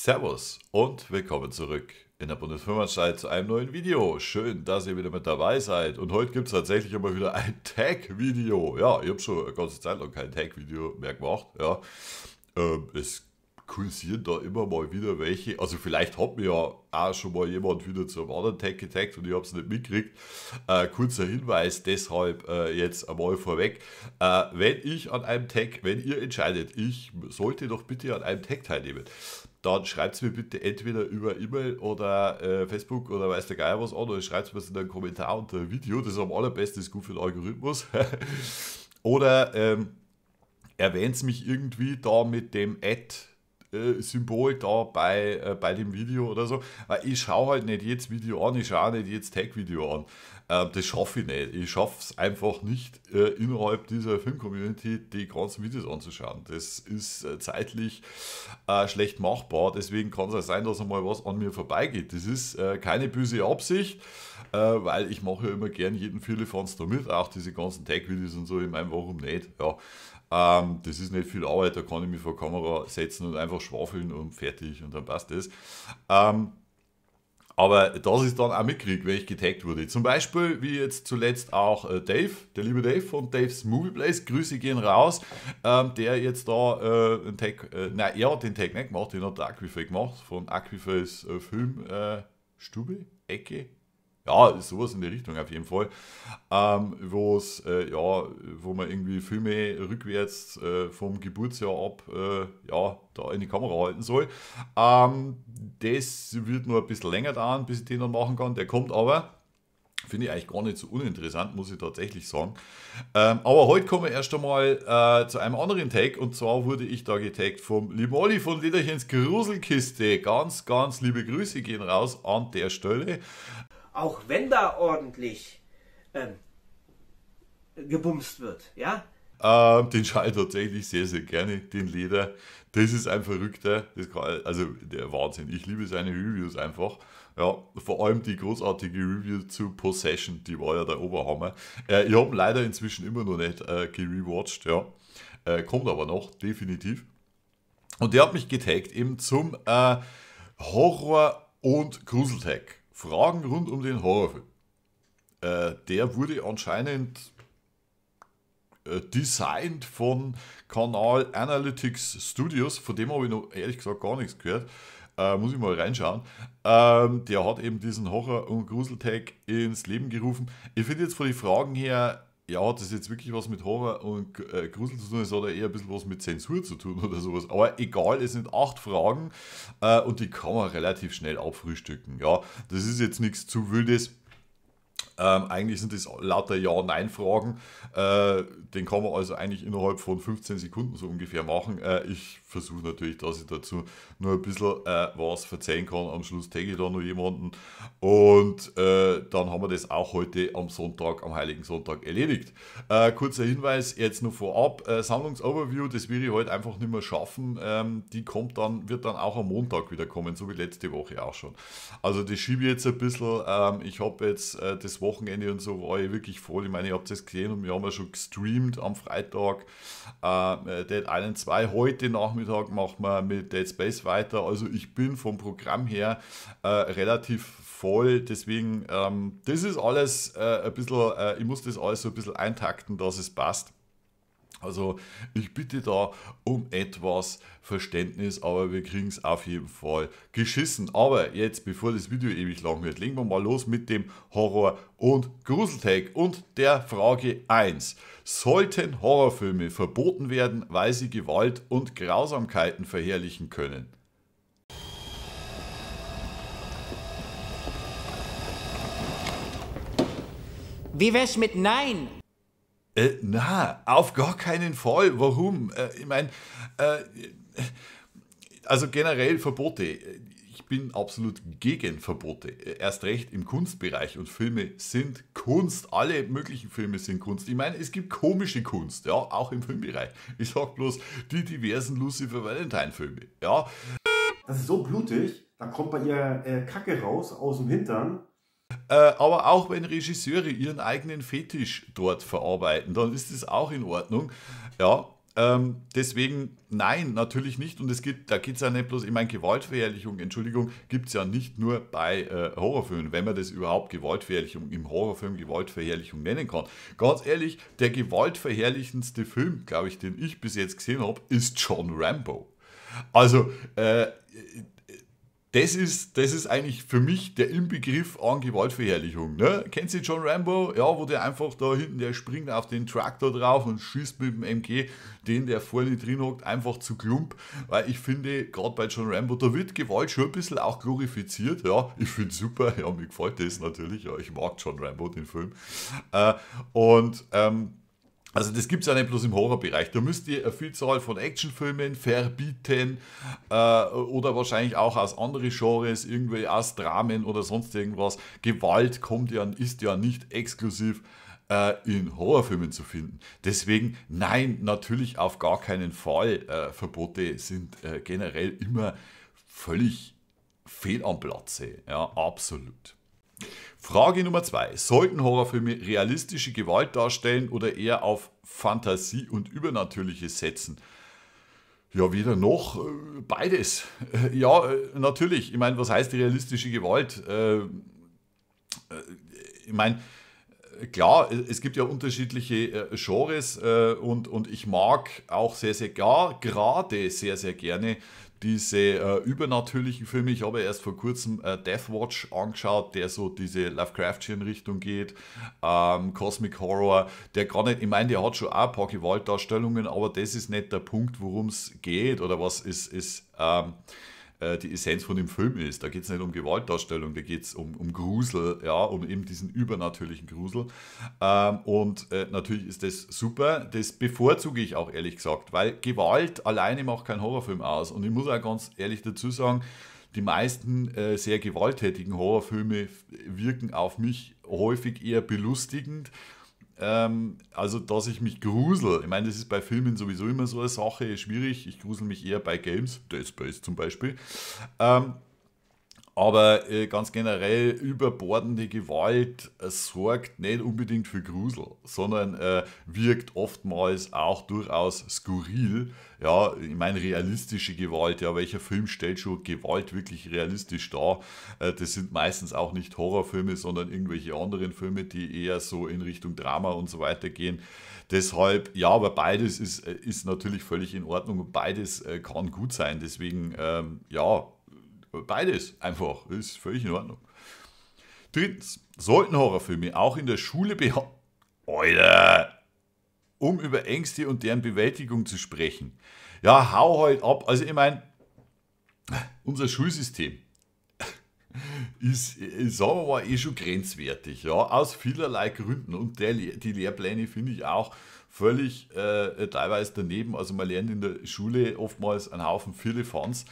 Servus und willkommen zurück in der Bundesfirmenanstalt zu einem neuen Video. Schön, dass ihr wieder mit dabei seid. Und heute gibt es tatsächlich immer wieder ein Tag-Video. Ja, ich habe schon eine ganze Zeit lang kein Tag-Video mehr gemacht. Ja. Ähm, es kursieren da immer mal wieder welche. Also vielleicht hat mir ja auch schon mal jemand wieder zu einem anderen Tag getaggt und ich habe es nicht mitgekriegt. Äh, kurzer Hinweis, deshalb äh, jetzt einmal vorweg. Äh, wenn ich an einem Tag, wenn ihr entscheidet, ich sollte doch bitte an einem Tag teilnehmen, dann schreibt es mir bitte entweder über E-Mail oder äh, Facebook oder weiß der Geier was an oder schreibt es mir in einen Kommentar unter dem Video. Das ist am allerbesten, ist gut für den Algorithmus. oder ähm, erwähnt mich irgendwie da mit dem Ad äh, Symbol da bei, äh, bei dem Video oder so. Weil ich schaue halt nicht jedes Video an, ich schaue nicht jedes Tag-Video an. Äh, das schaffe ich nicht. Ich schaffe es einfach nicht, äh, innerhalb dieser Film-Community die ganzen Videos anzuschauen. Das ist äh, zeitlich schlecht machbar. Deswegen kann es auch sein, dass einmal was an mir vorbeigeht. Das ist keine böse Absicht, weil ich mache ja immer gern jeden viele Fans damit. Auch diese ganzen Tag-Videos und so. Ich meine, warum nicht? Ja. Ähm, das ist nicht viel Arbeit, da kann ich mich vor Kamera setzen und einfach schwafeln und fertig und dann passt das. Ähm, aber das ist dann auch mitkrieg, wenn ich getaggt wurde. Zum Beispiel, wie jetzt zuletzt auch äh, Dave, der liebe Dave von Dave's Movie Place, Grüße gehen raus, ähm, der jetzt da äh, einen Tag, äh, nein, er hat den Tag nicht gemacht, den hat der Aquify gemacht, von Aquifys äh, Filmstube, äh, Ecke, ja, ist sowas in die Richtung auf jeden Fall. Ähm, wo es, äh, ja, wo man irgendwie Filme rückwärts äh, vom Geburtsjahr ab, äh, ja, da in die Kamera halten soll. Ähm, das wird nur ein bisschen länger dauern, bis ich den dann machen kann. Der kommt aber, Finde ich eigentlich gar nicht so uninteressant, muss ich tatsächlich sagen. Ähm, aber heute kommen wir erst einmal äh, zu einem anderen Tag. Und zwar wurde ich da getaggt vom lieben Olli von Lederchens Gruselkiste. Ganz, ganz liebe Grüße gehen raus an der Stelle auch wenn da ordentlich ähm, gebumst wird, ja? Ähm, den schalte ich tatsächlich sehr, sehr gerne, den Leder. Das ist ein Verrückter. Kann, also der Wahnsinn. Ich liebe seine Reviews einfach. Ja, vor allem die großartige Review zu Possession, die war ja der Oberhammer. Äh, ich habe leider inzwischen immer noch nicht äh, gerewatcht, ja. Äh, kommt aber noch, definitiv. Und der hat mich getaggt eben zum äh, Horror- und Gruseltag. Fragen rund um den Horrorfilm. Äh, der wurde anscheinend äh, designed von Kanal Analytics Studios, von dem habe ich noch ehrlich gesagt gar nichts gehört. Äh, muss ich mal reinschauen. Ähm, der hat eben diesen Horror- und Gruseltag ins Leben gerufen. Ich finde jetzt von den Fragen her ja, hat das jetzt wirklich was mit Horror und äh, Grusel zu tun? Es hat ja eher ein bisschen was mit Zensur zu tun oder sowas. Aber egal, es sind acht Fragen äh, und die kann man relativ schnell abfrühstücken. Ja, das ist jetzt nichts zu Wildes. Ähm, eigentlich sind das lauter Ja-Nein-Fragen. Äh, den kann man also eigentlich innerhalb von 15 Sekunden so ungefähr machen. Äh, ich versuche natürlich, dass ich dazu nur ein bisschen äh, was verzeihen kann. Am Schluss tagge ich da noch jemanden. Und äh, dann haben wir das auch heute am Sonntag, am Heiligen Sonntag erledigt. Äh, kurzer Hinweis jetzt nur vorab. Äh, Sammlungsoverview, das werde ich heute einfach nicht mehr schaffen. Ähm, die kommt dann, wird dann auch am Montag wieder kommen, so wie letzte Woche auch schon. Also das schiebe ich jetzt ein bisschen. Ähm, ich habe jetzt das Wochenende Wochenende und so war ich wirklich voll. Ich meine, ihr habt es gesehen und wir haben ja schon gestreamt am Freitag. Ähm, äh, Dead Island 2. Heute Nachmittag machen wir mit Dead Space weiter. Also ich bin vom Programm her äh, relativ voll. Deswegen, ähm, das ist alles äh, ein bisschen, äh, ich muss das alles so ein bisschen eintakten, dass es passt. Also ich bitte da um etwas Verständnis, aber wir kriegen es auf jeden Fall geschissen. Aber jetzt, bevor das Video ewig lang wird, legen wir mal los mit dem Horror- und Gruseltag und der Frage 1. Sollten Horrorfilme verboten werden, weil sie Gewalt und Grausamkeiten verherrlichen können? Wie wär's mit Nein? Äh, na, auf gar keinen Fall. Warum? Äh, ich meine, äh, also generell Verbote. Ich bin absolut gegen Verbote. Äh, erst recht im Kunstbereich und Filme sind Kunst. Alle möglichen Filme sind Kunst. Ich meine, es gibt komische Kunst, ja, auch im Filmbereich. Ich sag bloß die diversen Lucifer Valentine-Filme, ja. Das ist so blutig, da kommt bei ihr äh, Kacke raus aus dem Hintern. Äh, aber auch wenn Regisseure ihren eigenen Fetisch dort verarbeiten, dann ist das auch in Ordnung. Ja, ähm, deswegen, nein, natürlich nicht. Und es gibt, da geht es ja nicht bloß, ich meine, Gewaltverherrlichung, Entschuldigung, gibt es ja nicht nur bei äh, Horrorfilmen, wenn man das überhaupt Gewaltverherrlichung im Horrorfilm Gewaltverherrlichung nennen kann. Ganz ehrlich, der gewaltverherrlichendste Film, glaube ich, den ich bis jetzt gesehen habe, ist John Rambo. Also, äh, das ist, das ist eigentlich für mich der Inbegriff an Gewaltverherrlichung. Ne? Kennst du John Rambo? Ja, wo der einfach da hinten, der springt auf den Traktor drauf und schießt mit dem MG den, der vorne drin hockt, einfach zu klump. Weil ich finde, gerade bei John Rambo, da wird Gewalt schon ein bisschen auch glorifiziert. Ja, ich finde es super. Ja, mir gefällt das natürlich. Ja, ich mag John Rambo, den Film. Äh, und ähm, also das gibt es ja nicht bloß im Horrorbereich. Da müsst ihr eine Vielzahl von Actionfilmen verbieten äh, oder wahrscheinlich auch aus anderen Genres, irgendwie aus Dramen oder sonst irgendwas. Gewalt kommt ja, ist ja nicht exklusiv äh, in Horrorfilmen zu finden. Deswegen, nein, natürlich auf gar keinen Fall. Äh, Verbote sind äh, generell immer völlig fehl am Platze. Ja, absolut. Frage Nummer zwei. Sollten Horrorfilme realistische Gewalt darstellen oder eher auf Fantasie und Übernatürliches setzen? Ja, weder noch, äh, beides. Äh, ja, äh, natürlich. Ich meine, was heißt realistische Gewalt? Ich meine, klar, es gibt ja unterschiedliche Genres und, und ich mag auch sehr, sehr, gar, gerade sehr, sehr gerne diese äh, übernatürlichen Filme. Ich habe erst vor kurzem äh, Watch angeschaut, der so diese Lovecraftian Richtung geht, ähm, Cosmic Horror, der gar nicht, ich meine, der hat schon auch ein paar Gewaltdarstellungen, aber das ist nicht der Punkt, worum es geht oder was ist, ist ähm, äh, die Essenz von dem Film ist. Da geht es nicht um Gewaltdarstellung, da geht es um, um Grusel, ja, um eben diesen übernatürlichen Grusel. Ähm, und äh, natürlich ist das super. Das bevorzuge ich auch ehrlich gesagt, weil Gewalt alleine macht keinen Horrorfilm aus. Und ich muss auch ganz ehrlich dazu sagen, die meisten äh, sehr gewalttätigen Horrorfilme wirken auf mich häufig eher belustigend ähm, also, dass ich mich grusel. Ich meine, das ist bei Filmen sowieso immer so eine Sache, schwierig. Ich grusel mich eher bei Games, Dead Space zum Beispiel. Ähm, aber äh, ganz generell, überbordende Gewalt äh, sorgt nicht unbedingt für Grusel, sondern äh, wirkt oftmals auch durchaus skurril. Ja, ich meine, realistische Gewalt, ja, welcher Film stellt schon Gewalt wirklich realistisch dar? Äh, das sind meistens auch nicht Horrorfilme, sondern irgendwelche anderen Filme, die eher so in Richtung Drama und so weiter gehen. Deshalb, ja, aber beides ist, äh, ist natürlich völlig in Ordnung und beides äh, kann gut sein. Deswegen, ähm, ja, Beides einfach. Ist völlig in Ordnung. Drittens, sollten Horrorfilme auch in der Schule behandelt. Alter! Um über Ängste und deren Bewältigung zu sprechen. Ja, hau halt ab. Also, ich meine, unser Schulsystem ist, sagen wir mal, eh schon grenzwertig. Ja, aus vielerlei Gründen. Und der, die Lehrpläne finde ich auch völlig äh, teilweise daneben. Also man lernt in der Schule oftmals einen Haufen viele Fans,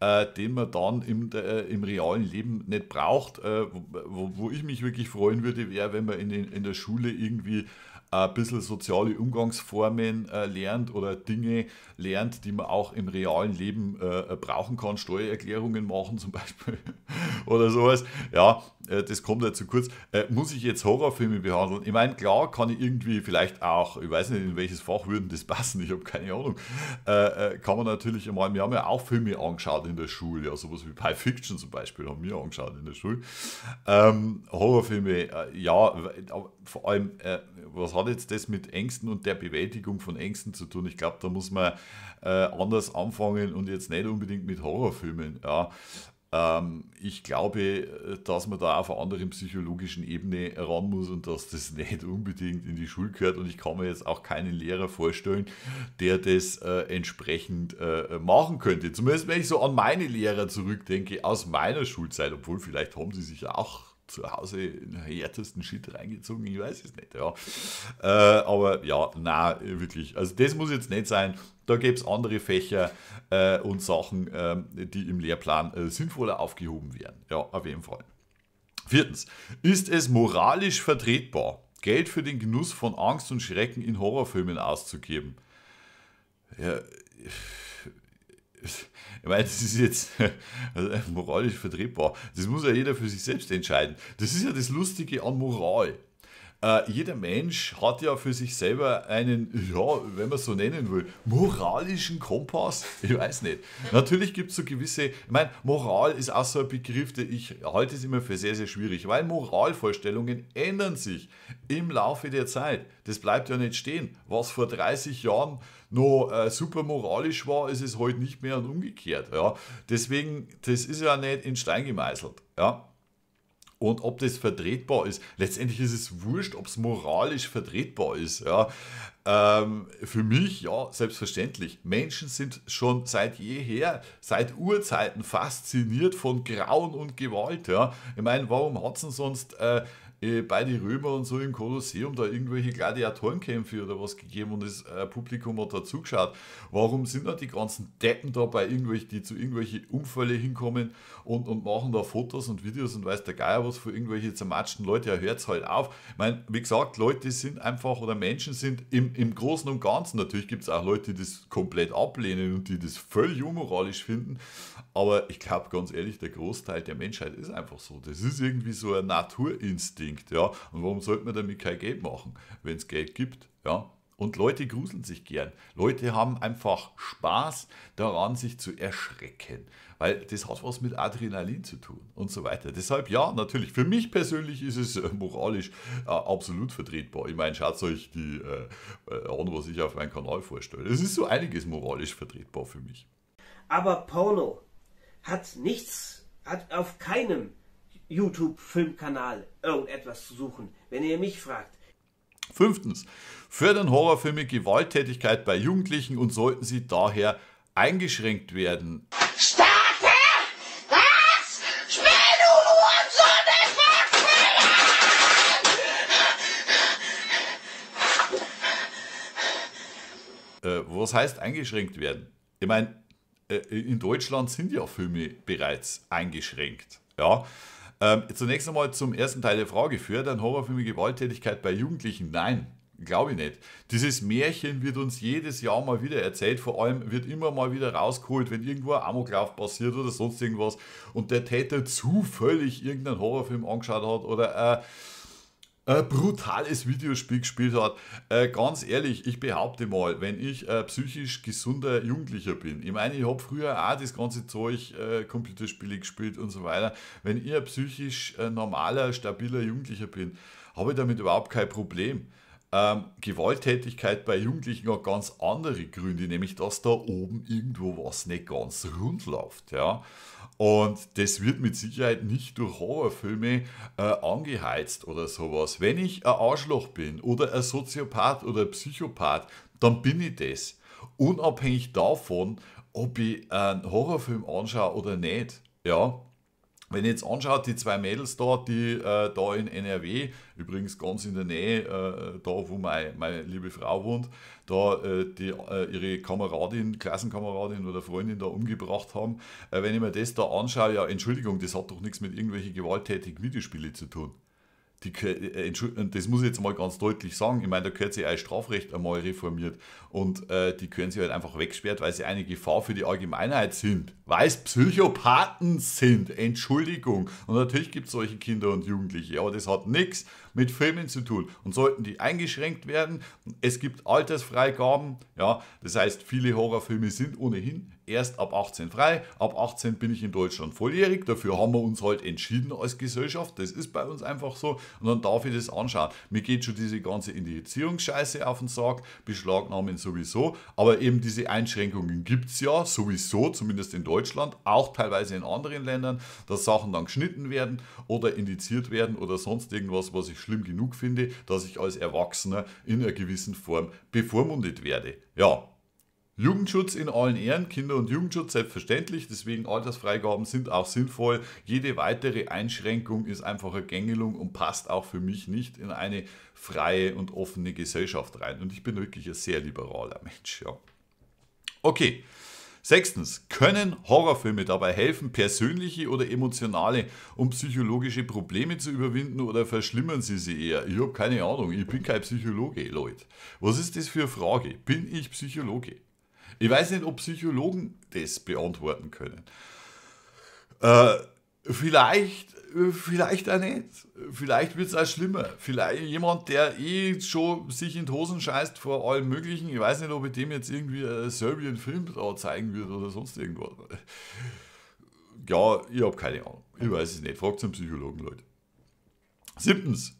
äh, den man dann im, der, äh, im realen Leben nicht braucht. Äh, wo, wo, ich mich wirklich freuen würde, wäre, wenn man in, den, in der Schule irgendwie ein bisschen soziale Umgangsformen äh, lernt oder Dinge lernt, die man auch im realen Leben äh, brauchen kann. Steuererklärungen machen zum Beispiel oder sowas. Ja, äh, das kommt ja zu kurz. Äh, muss ich jetzt Horrorfilme behandeln? Ich meine, klar kann ich irgendwie vielleicht auch, ich weiß nicht, in welches Fach würden das passen, ich habe keine Ahnung. Äh, äh, kann man natürlich einmal, wir haben ja auch Filme angeschaut in der Schule, ja, sowas wie Pulp Fiction zum Beispiel haben wir angeschaut in der Schule. Ähm, Horrorfilme, äh, ja, vor allem, äh, was hat jetzt das mit Ängsten und der Bewältigung von Ängsten zu tun? Ich glaube, da muss man anders anfangen und jetzt nicht unbedingt mit Horrorfilmen. Ja. Ähm, ich glaube, äh, dass man da auf einer anderen psychologischen Ebene ran muss und dass das nicht unbedingt in die Schule gehört. Und ich kann mir jetzt auch keinen Lehrer vorstellen, der das äh, entsprechend äh, machen könnte. Zumindest wenn ich so an meine Lehrer zurückdenke aus meiner Schulzeit, obwohl vielleicht haben sie sich auch zu Hause den härtesten Shit reingezogen, ich weiß es nicht. Ja. Äh, aber ja, na wirklich. Also das muss jetzt nicht sein. Da gäbe es andere Fächer äh, und Sachen, äh, die im Lehrplan äh, sinnvoller aufgehoben werden. Ja, auf jeden Fall. Viertens, ist es moralisch vertretbar, Geld für den Genuss von Angst und Schrecken in Horrorfilmen auszugeben? Ja, meine, das ist jetzt also, äh, moralisch vertretbar. Das muss ja jeder für sich selbst entscheiden. Das ist ja das Lustige an Moral. Äh, jeder Mensch hat ja für sich selber einen, ja, wenn man so nennen will, moralischen Kompass. Ich weiß nicht. Natürlich gibt es so gewisse, ich meine, Moral ist auch so ein Begriff, der ich halte es immer für sehr, sehr schwierig, weil Moralvorstellungen ändern sich im Laufe der Zeit. Das bleibt ja nicht stehen. Was vor 30 Jahren noch äh, super moralisch war, ist es heute nicht mehr und umgekehrt. Ja. Deswegen, das ist ja nicht in Stein gemeißelt. Ja und ob das vertretbar ist. Letztendlich ist es wurscht, ob es moralisch vertretbar ist. Ja. Ähm, für mich, ja, selbstverständlich. Menschen sind schon seit jeher, seit Urzeiten fasziniert von Grauen und Gewalt. Ja. Ich meine, warum hat es denn sonst... Äh, äh, bei den Römer und so im Kolosseum da irgendwelche Gladiatorenkämpfe oder was gegeben und das äh, Publikum hat da zugeschaut. Warum sind da die ganzen Deppen dabei, irgendwelche, die zu irgendwelchen Unfällen hinkommen und, und machen da Fotos und Videos und weiß der Geier was für irgendwelche zermatschten Leute, ja hört halt auf. Ich meine, wie gesagt, Leute sind einfach oder Menschen sind im, im Großen und Ganzen, natürlich gibt es auch Leute, die das komplett ablehnen und die das völlig unmoralisch finden, aber ich glaube ganz ehrlich, der Großteil der Menschheit ist einfach so. Das ist irgendwie so ein Naturinstinkt. Ja? Und warum sollte man damit kein Geld machen, wenn es Geld gibt? Ja? Und Leute gruseln sich gern. Leute haben einfach Spaß daran, sich zu erschrecken. Weil das hat was mit Adrenalin zu tun und so weiter. Deshalb ja, natürlich. Für mich persönlich ist es äh, moralisch äh, absolut vertretbar. Ich meine, schaut euch die äh, äh, an, was ich auf meinem Kanal vorstelle. Es ist so einiges moralisch vertretbar für mich. Aber Porno hat nichts, hat auf keinem YouTube-Filmkanal irgendetwas zu suchen, wenn ihr mich fragt. Fünftens. Fördern Horrorfilme Gewalttätigkeit bei Jugendlichen und sollten sie daher eingeschränkt werden. Starke! Was? Spiel, du Hurensohn des äh, was heißt eingeschränkt werden? Ich meine, äh, in Deutschland sind ja Filme bereits eingeschränkt. Ja. Ähm, zunächst einmal zum ersten Teil der Frage. Führt ein Horrorfilm Gewalttätigkeit bei Jugendlichen? Nein, glaube ich nicht. Dieses Märchen wird uns jedes Jahr mal wieder erzählt, vor allem wird immer mal wieder rausgeholt, wenn irgendwo ein Amoklauf passiert oder sonst irgendwas und der Täter zufällig irgendeinen Horrorfilm angeschaut hat oder äh, äh, brutales Videospiel gespielt hat. Äh, ganz ehrlich, ich behaupte mal, wenn ich äh, psychisch gesunder Jugendlicher bin, ich meine, ich habe früher auch das ganze Zeug, äh, Computerspiele gespielt und so weiter. Wenn ich ein psychisch äh, normaler, stabiler Jugendlicher bin, habe ich damit überhaupt kein Problem. Ähm, Gewalttätigkeit bei Jugendlichen hat ganz andere Gründe, nämlich dass da oben irgendwo was nicht ganz rund läuft. Ja. Und das wird mit Sicherheit nicht durch Horrorfilme äh, angeheizt oder sowas. Wenn ich ein Arschloch bin oder ein Soziopath oder ein Psychopath, dann bin ich das. Unabhängig davon, ob ich einen Horrorfilm anschaue oder nicht. Ja, wenn ihr jetzt anschaut, die zwei Mädels da, die äh, da in NRW, übrigens ganz in der Nähe, äh, da wo mein, meine liebe Frau wohnt, da äh, die äh, ihre Kameradin, Klassenkameradin oder Freundin da umgebracht haben, äh, wenn ich mir das da anschaue, ja Entschuldigung, das hat doch nichts mit irgendwelchen gewalttätigen Videospielen zu tun die, äh, äh, das muss ich jetzt mal ganz deutlich sagen, ich meine, da gehört sich ein Strafrecht einmal reformiert und äh, die können sie halt einfach weggesperrt, weil sie eine Gefahr für die Allgemeinheit sind, weil es Psychopathen sind, Entschuldigung. Und natürlich gibt es solche Kinder und Jugendliche, aber das hat nichts mit Filmen zu tun. Und sollten die eingeschränkt werden, es gibt Altersfreigaben, ja, das heißt, viele Horrorfilme sind ohnehin erst ab 18 frei. Ab 18 bin ich in Deutschland volljährig. Dafür haben wir uns halt entschieden als Gesellschaft. Das ist bei uns einfach so. Und dann darf ich das anschauen. Mir geht schon diese ganze Indizierungsscheiße auf den Sarg, Beschlagnahmen sowieso. Aber eben diese Einschränkungen gibt es ja sowieso, zumindest in Deutschland, auch teilweise in anderen Ländern, dass Sachen dann geschnitten werden oder indiziert werden oder sonst irgendwas, was ich schlimm genug finde, dass ich als Erwachsener in einer gewissen Form bevormundet werde. Ja, Jugendschutz in allen Ehren, Kinder- und Jugendschutz selbstverständlich, deswegen Altersfreigaben sind auch sinnvoll. Jede weitere Einschränkung ist einfach eine Gängelung und passt auch für mich nicht in eine freie und offene Gesellschaft rein. Und ich bin wirklich ein sehr liberaler Mensch. Ja. Okay. Sechstens, können Horrorfilme dabei helfen, persönliche oder emotionale und psychologische Probleme zu überwinden oder verschlimmern sie sie eher? Ich habe keine Ahnung, ich bin kein Psychologe, Leute. Was ist das für eine Frage? Bin ich Psychologe? Ich weiß nicht, ob Psychologen das beantworten können. Äh, vielleicht, vielleicht auch nicht. Vielleicht wird es auch schlimmer. Vielleicht jemand, der eh schon sich in die Hosen scheißt vor allem Möglichen. Ich weiß nicht, ob ich dem jetzt irgendwie einen Serbian-Film zeigen würde oder sonst irgendwas. Ja, ich habe keine Ahnung. Ich weiß es nicht. Fragt zum Psychologen, Leute. Siebtens,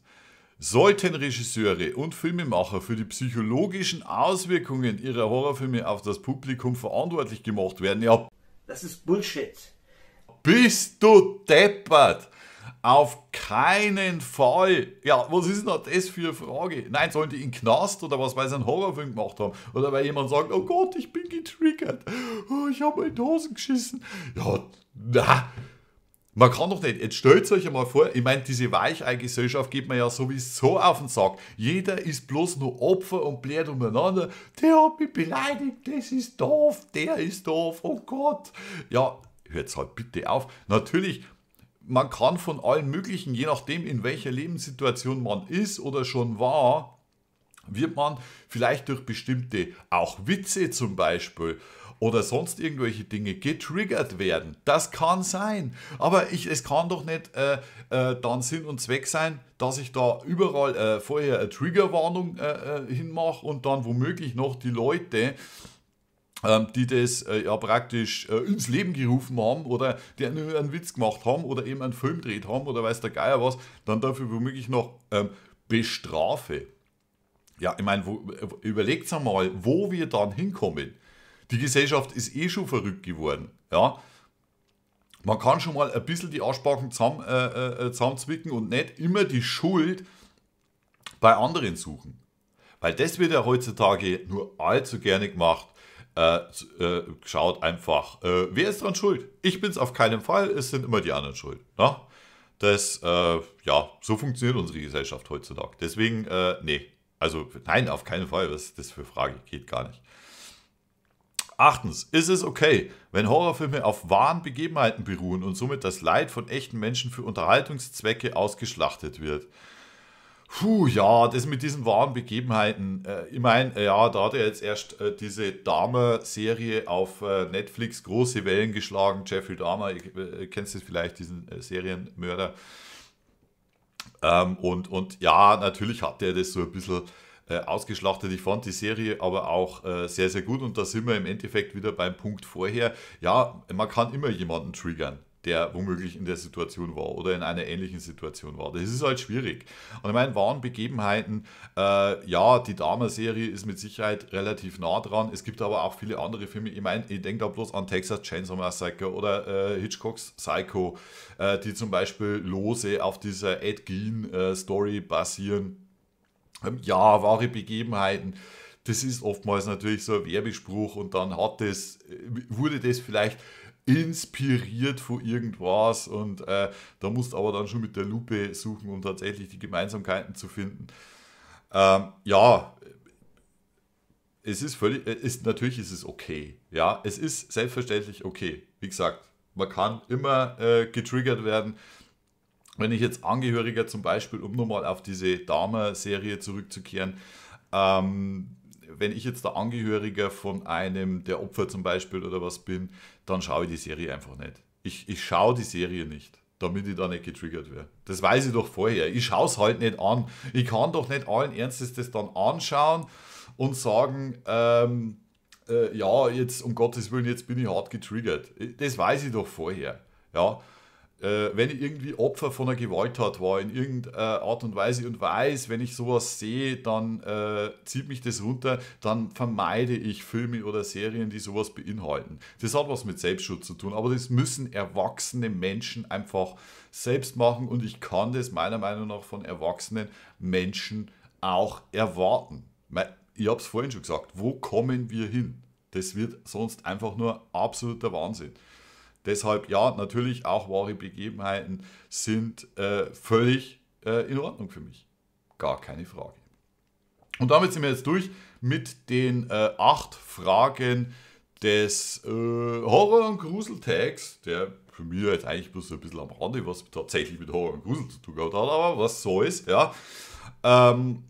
Sollten Regisseure und Filmemacher für die psychologischen Auswirkungen ihrer Horrorfilme auf das Publikum verantwortlich gemacht werden? Ja. Das ist Bullshit. Bist du deppert? Auf keinen Fall. Ja, was ist denn das für eine Frage? Nein, sollen die in Knast oder was, weil sie einen Horrorfilm gemacht haben? Oder weil jemand sagt, oh Gott, ich bin getriggert. Oh, ich habe meine Hosen geschissen. Ja, na. Man kann doch nicht, jetzt stellt euch einmal vor, ich meine, diese Weichei-Gesellschaft geht mir ja sowieso auf den Sack. Jeder ist bloß nur Opfer und bläht umeinander. Der hat mich beleidigt, das ist doof, der ist doof, oh Gott. Ja, hört's halt bitte auf. Natürlich, man kann von allen möglichen, je nachdem in welcher Lebenssituation man ist oder schon war, wird man vielleicht durch bestimmte, auch Witze zum Beispiel, oder sonst irgendwelche Dinge getriggert werden. Das kann sein. Aber ich, es kann doch nicht äh, äh, dann Sinn und Zweck sein, dass ich da überall äh, vorher eine Triggerwarnung äh, äh, hinmache und dann womöglich noch die Leute ähm, die das äh, ja praktisch äh, ins Leben gerufen haben oder die einen, einen, Witz gemacht haben oder eben einen Film gedreht haben oder weiß der Geier was, dann dafür womöglich noch ähm, bestrafe. Ja, ich meine, überlegt einmal, wo wir dann hinkommen. Die Gesellschaft ist eh schon verrückt geworden. Ja. Man kann schon mal ein bisschen die Arschbacken zusammen, äh, äh, äh, zusammenzwicken und nicht immer die Schuld bei anderen suchen. Weil das wird ja heutzutage nur allzu gerne gemacht. Äh, äh schaut einfach, äh, wer ist dran schuld? Ich bin es auf keinen Fall, es sind immer die anderen schuld. Na? Ne? Das, ja, so funktioniert unsere Gesellschaft heutzutage. Deswegen, nee, also nein, auf keinen Fall, was ist das für Frage? Geht gar nicht. Achtens, ist es okay, wenn Horrorfilme auf wahren Begebenheiten beruhen und somit das Leid von echten Menschen für Unterhaltungszwecke ausgeschlachtet wird? Puh, ja, das mit diesen wahren Begebenheiten. Äh, ich meine, äh, ja, da hat er jetzt erst äh, diese Dahmer-Serie auf äh, Netflix große Wellen geschlagen. Jeffrey Dahmer, ihr äh, kennst es vielleicht, diesen äh, Serienmörder. Ähm, und, und ja, natürlich hat er das so ein bisschen äh, ausgeschlachtet. Ich fand die Serie aber auch äh, sehr, sehr gut und da sind wir im Endeffekt wieder beim Punkt vorher. Ja, man kann immer jemanden triggern der womöglich in der Situation war oder in einer ähnlichen Situation war. Das ist halt schwierig. Und ich meine, wahren Begebenheiten, äh, ja, die Dama-Serie ist mit Sicherheit relativ nah dran. Es gibt aber auch viele andere Filme. Ich meine, ich denke da bloß an Texas Chainsaw Massacre oder äh, Hitchcocks Psycho, äh, die zum Beispiel lose auf dieser Ed Gein-Story äh, basieren ja, wahre Begebenheiten. Das ist oftmals natürlich so ein Werbespruch und dann hat das, wurde das vielleicht inspiriert von irgendwas und äh, da musst aber dann schon mit der Lupe suchen, um tatsächlich die Gemeinsamkeiten zu finden. Ähm, ja, es ist völlig, ist, äh, natürlich ist es okay. Ja, es ist selbstverständlich okay. Wie gesagt, man kann immer äh, getriggert werden wenn ich jetzt Angehöriger zum Beispiel, um nochmal auf diese Dame-Serie zurückzukehren, ähm, wenn ich jetzt der Angehöriger von einem der Opfer zum Beispiel oder was bin, dann schaue ich die Serie einfach nicht. Ich, ich schaue die Serie nicht, damit ich da nicht getriggert werde. Das weiß ich doch vorher. Ich schaue es halt nicht an. Ich kann doch nicht allen Ernstes das dann anschauen und sagen, ähm, äh, ja, jetzt um Gottes Willen, jetzt bin ich hart getriggert. Das weiß ich doch vorher. Ja, äh, wenn ich irgendwie Opfer von einer Gewalttat war in irgendeiner Art und Weise und weiß, wenn ich sowas sehe, dann äh, zieht mich das runter, dann vermeide ich Filme oder Serien, die sowas beinhalten. Das hat was mit Selbstschutz zu tun, aber das müssen erwachsene Menschen einfach selbst machen und ich kann das meiner Meinung nach von erwachsenen Menschen auch erwarten. Ich habe es vorhin schon gesagt, wo kommen wir hin? Das wird sonst einfach nur absoluter Wahnsinn. Deshalb ja, natürlich auch wahre Begebenheiten sind äh, völlig äh, in Ordnung für mich. Gar keine Frage. Und damit sind wir jetzt durch mit den äh, acht Fragen des äh, Horror- und Grusel-Tags, der für mich jetzt eigentlich bloß ein bisschen am Rande, was tatsächlich mit Horror und Grusel zu tun hat, aber was so ist, ja. Ähm,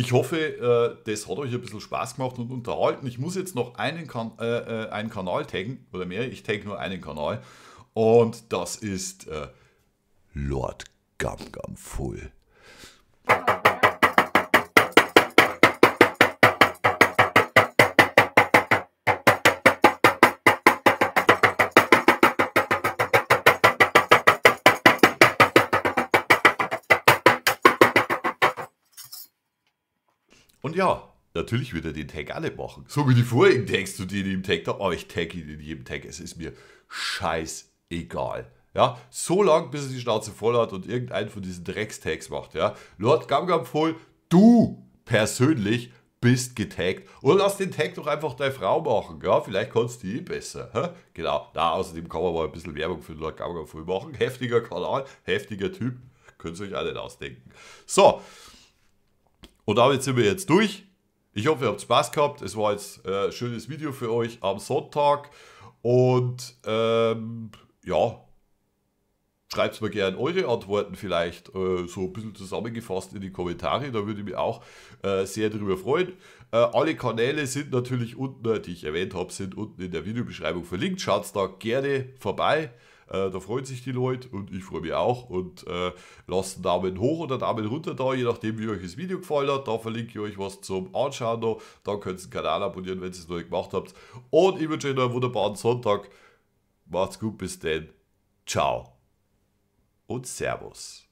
ich hoffe, äh, das hat euch ein bisschen Spaß gemacht und unterhalten. Ich muss jetzt noch einen, kan äh, äh einen Kanal taggen, oder mehr, ich tagge nur einen Kanal. Und das ist äh, Lord Gamgam Full. Und ja, natürlich wird er den Tag alle machen. So wie die vorigen Tags, zu denen ich im Tag da, aber ich tag ihn in jedem Tag. Es ist mir scheißegal. Ja, so lang, bis er die Schnauze voll hat und irgendeinen von diesen Dreckstags macht. Ja, Lord Gamgam du persönlich bist getaggt. Und lass den Tag doch einfach deine Frau machen. Ja, vielleicht kannst du die besser. Hä? Genau. Na, außerdem kann man mal ein bisschen Werbung für Lord Gamgam machen. Heftiger Kanal, heftiger Typ. Könnt ihr euch alle ausdenken. So. Und damit sind wir jetzt durch. Ich hoffe, ihr habt Spaß gehabt. Es war jetzt äh, ein schönes Video für euch am Sonntag. Und ähm, ja, schreibt mir gerne eure Antworten vielleicht äh, so ein bisschen zusammengefasst in die Kommentare. Da würde ich mich auch äh, sehr drüber freuen. Äh, alle Kanäle sind natürlich unten, äh, die ich erwähnt habe, sind unten in der Videobeschreibung verlinkt. Schaut da gerne vorbei. Äh, da freuen sich die Leute und ich freue mich auch. Und äh, lasst einen Daumen hoch oder einen Daumen runter da, je nachdem, wie euch das Video gefallen hat. Da verlinke ich euch was zum Anschauen da. könnt ihr den Kanal abonnieren, wenn ihr es noch nicht gemacht habt. Und ich wünsche euch noch einen wunderbaren Sonntag. Macht's gut, bis dann. Ciao und Servus.